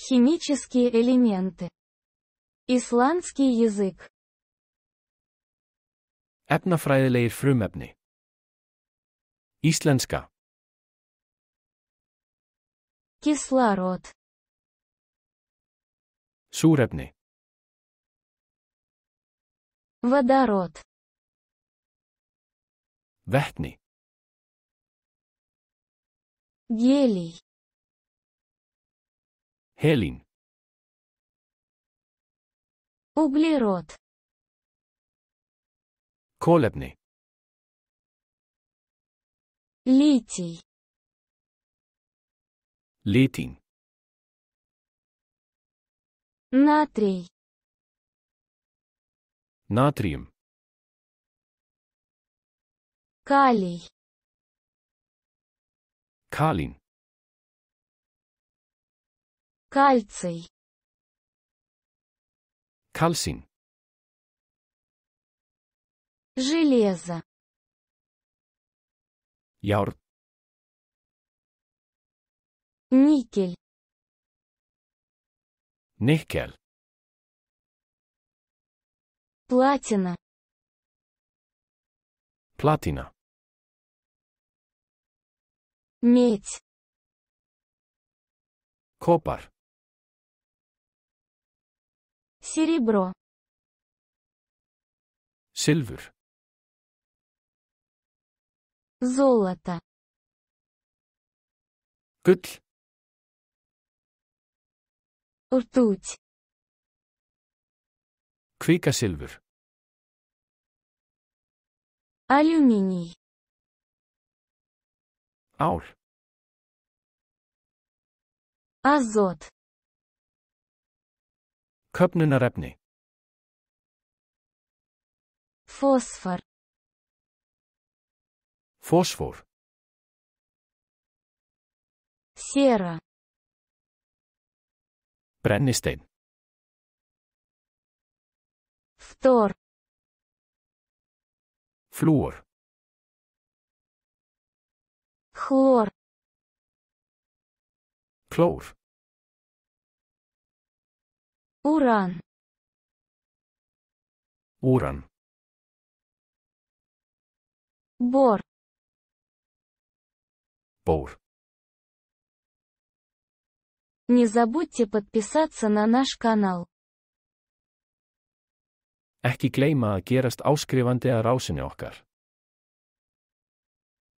Химические элементы. Исландский язык. Efnafræðilegir frumefni. Íslenska. Кислород. Súrefni. Водород. Vetni. Гелий. Хелин. Углерод. Колебный. Литий. Литин. Натрий. Натрием. Калий. Калин. Кальций. Кальцин. Железо. Яур. Никель. Никель. Платина. Платина. Медь. Копар. Серебро. Silver. Золото. Gull. Ртуть. Kvikasylfur. Алюминий. аур, Азот. Köpnunarefni Fósfor Fósfor Sera Brennistein Ftór Flúor Хлор Klór Уран. Уран. Бор. Бор. Не забудьте подписаться на наш канал. Ekki gleyma að gerast áskrifandi að rásinni okkar.